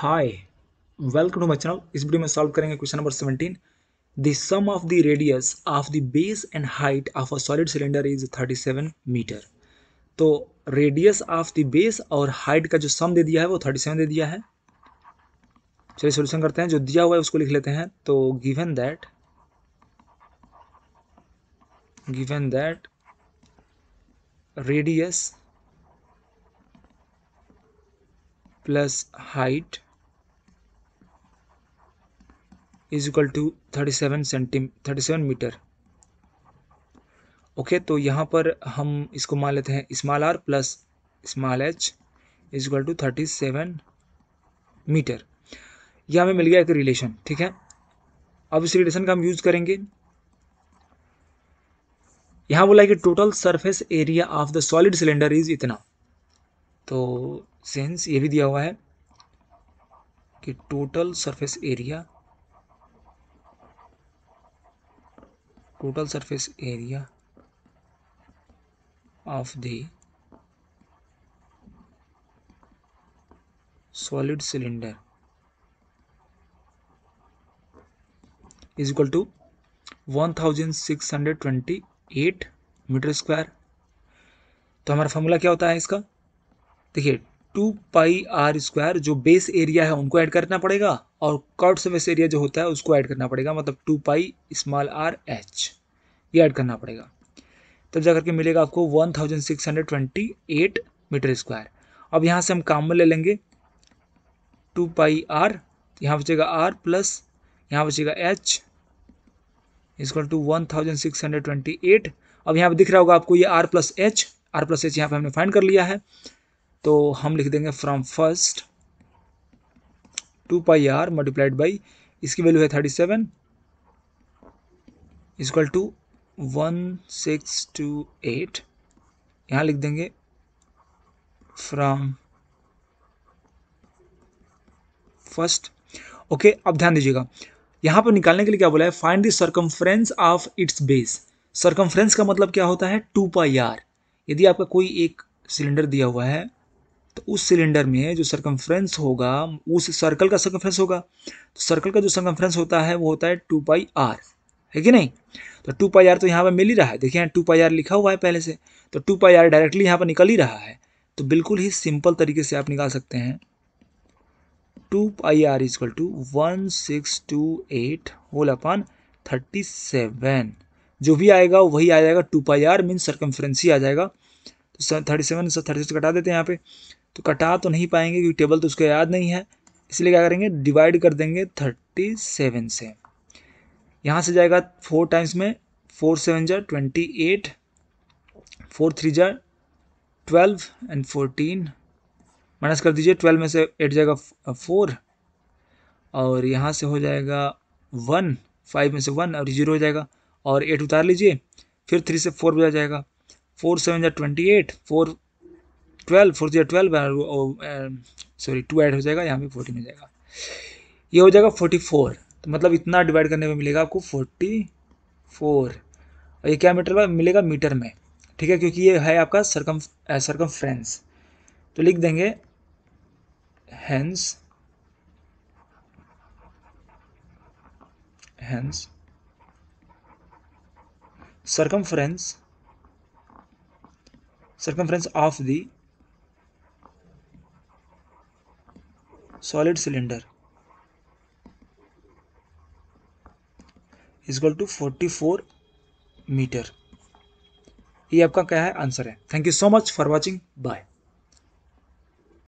hi welcome to my channel इस video में solve करेंगे question number 17 the sum of the radius of the base and height of a solid cylinder is 37 metre तो radius of the base और height का जो सम दे दिया है वो 37 दे दिया है चलिए सोल्यूशन करते हैं जो दिया हुआ है उसको लिख लेते हैं तो given that given that radius plus height is equal to thirty seven centi thirty seven metre okay तो यहाँ पर हम इसको मान लेते हैं small r plus small h is equal to thirty seven metre यह हमें मिल गया एक रिलेशन ठीक है अब इस रिलेशन का हम यूज़ करेंगे यहाँ बोला है कि total surface area of the solid cylinder is इतना तो सेंस ये भी दिया हुआ है कि total surface area total surface area of the solid cylinder is equal to 1628 metre square तो हमारा फॉर्मूला क्या होता है इसका देखिए टू पाई आर स्क्वायर जो बेस एरिया है उनको ऐड करना पड़ेगा और कॉट सर्विस एरिया जो होता है उसको ऐड करना पड़ेगा मतलब two pi small r h ये ऐड करना पड़ेगा तब जा करके मिलेगा आपको one thousand six hundred twenty eight metre square अब यहाँ से हम काम में ले लेंगे टू पाई आर यहाँ बचेगा आर प्लस यहाँ बचेगा h is equal to one thousand six hundred twenty eight अब यहाँ पर दिख रहा होगा आपको ये r plus h r plus h यहाँ पर हमने फाइंड कर लिया है तो हम लिख देंगे from first two pi r multiplied by इसकी वैल्यू है thirty seven is equal to one six two eight यहाँ लिख देंगे फ्रॉम फर्स्ट ओके अब ध्यान दीजिएगा यहाँ पर निकालने के लिए क्या बोला है find the circumference of its base circumference का मतलब क्या होता है टू पाई आर यदि आपका कोई एक सिलेंडर दिया हुआ है तो उस सिलेंडर में जो सरकमफ्रेंस होगा उस सर्कल का सरकमफ्रेंस होगा तो सर्कल का जो सरकमफ्रेंस होता है वो होता है टू पाई आर है कि नहीं तो टू पाई आर तो यहाँ पर मिल ही रहा है देखिए यहाँ टू पाई आर लिखा हुआ है पहले से तो टू पाई आर डायरेक्टली यहाँ पर निकल ही रहा है तो बिल्कुल ही सिंपल तरीके से आप निकाल सकते हैं two pi r is equal to one six two eight whole upon thirty seven जो भी आएगा वही आ जाएगा two pi r mean circumference ही आ जाएगा तो थर्टी सेवन थर्टी सिक्स कटा देते हैं यहाँ पे तो कटा तो नहीं पाएंगे क्योंकि टेबल तो उसको याद नहीं है इसलिए क्या करेंगे डिवाइड कर देंगे थर्टी सेवन से यहाँ से जाएगा फोर टाइम्स में फोर सेवन जर ट्वेंटी एट फोर थ्री जार ट्वेल्व एंड फोरटीन माइनस कर दीजिए ट्वेल्व में से एट जाएगा फोर uh, और यहाँ से हो जाएगा वन फाइव में से वन और जीरो हो जाएगा और एट उतार लीजिए फिर थ्री से फोर बजा जाएगा फोर सेवन जर twenty eight four twelve four zero twelve sorry two add हो जाएगा यहाँ पे फोर्टीन हो जाएगा ये हो जाएगा फोर्टी फोर तो मतलब इतना डिवाइड करने में मिलेगा आपको फोर्टी फोर और ये क्या मीटर में मिलेगा मीटर में ठीक है क्योंकि ये है आपका सरकम सरकम फ्रेंस तो लिख देंगे hence hence circumference of the solid cylinder is two forty four metre ये आपका क्या है आंसर है thank you so much for watching bye